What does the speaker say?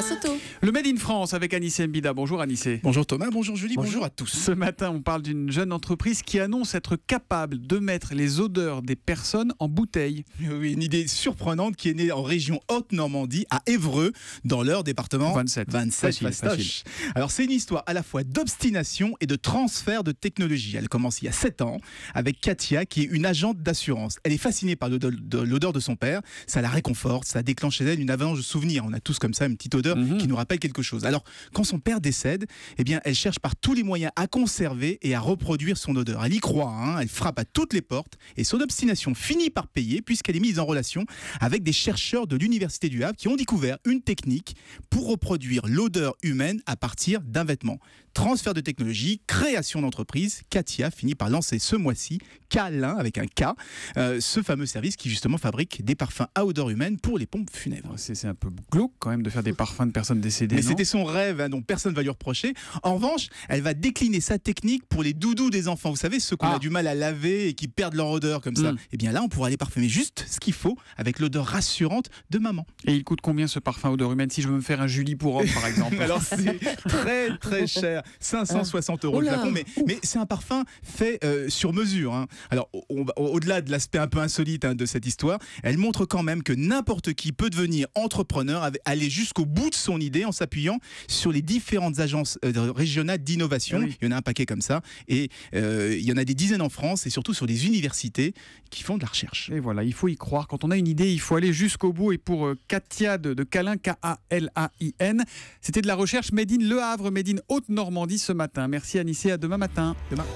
Soto. Le Made in France avec Anissé Mbida. Bonjour Anissé. Bonjour Thomas, bonjour Julie, bonjour, à tous. Ce matin, on parle d'une jeune entreprise qui annonce être capable de mettre les odeurs des personnes en bouteille. Oui, une idée surprenante qui est née en région Haute-Normandie, à Évreux, dans leur département 27. 27 Alors c'est une histoire à la fois d'obstination et de transfert de technologie. Elle commence il y a 7 ans avec Katia qui est une agente d'assurance. Elle est fascinée par l'odeur de son père, ça la réconforte, ça déclenche chez elle une avalanche de souvenirs. On a tous comme ça une petite odeur Mhm. qui nous rappelle quelque chose. Alors, quand son père décède, eh bien, elle cherche par tous les moyens à conserver et à reproduire son odeur. Elle y croit, hein. elle frappe à toutes les portes et son obstination finit par payer puisqu'elle est mise en relation avec des chercheurs de l'Université du Havre qui ont découvert une technique pour reproduire l'odeur humaine à partir d'un vêtement. Transfert de technologie, création d'entreprise, Katia finit par lancer ce mois-ci Calin avec un K, euh, ce fameux service qui justement fabrique des parfums à odeur humaine pour les pompes funèbres. Ah, c'est un peu glauque quand même de faire des parfums de personnes décédées. Mais c'était son rêve, hein, donc personne ne va lui reprocher. En revanche, elle va décliner sa technique pour les doudous des enfants. Vous savez, ceux qu'on ah. a du mal à laver et qui perdent leur odeur comme ça. Hmm. Et eh bien là, on pourra aller parfumer juste ce qu'il faut avec l'odeur rassurante de maman. Et il coûte combien ce parfum odeur humaine si je veux me faire un Julie pour par exemple Alors c'est très très cher, 560 euros le Mais, c'est un parfum fait euh, sur mesure. Hein. Alors au-delà de l'aspect un peu insolite hein, de cette histoire, elle montre quand même que n'importe qui peut devenir entrepreneur, aller jusqu'au bout de son idée en s'appuyant sur les différentes agences euh, régionales d'innovation. Ah il y en a un paquet comme ça. Et euh, il y en a des dizaines en France et surtout sur les universités qui font de la recherche. Et voilà, il faut y croire. Quand on a une idée, il faut aller jusqu'au bout. Et pour euh, Katia de, de Calin, K-A-L-A-I-N, c'était de la recherche médine Le Havre, Made Haute-Normandie ce matin. Merci Anissé, à demain matin. Demain.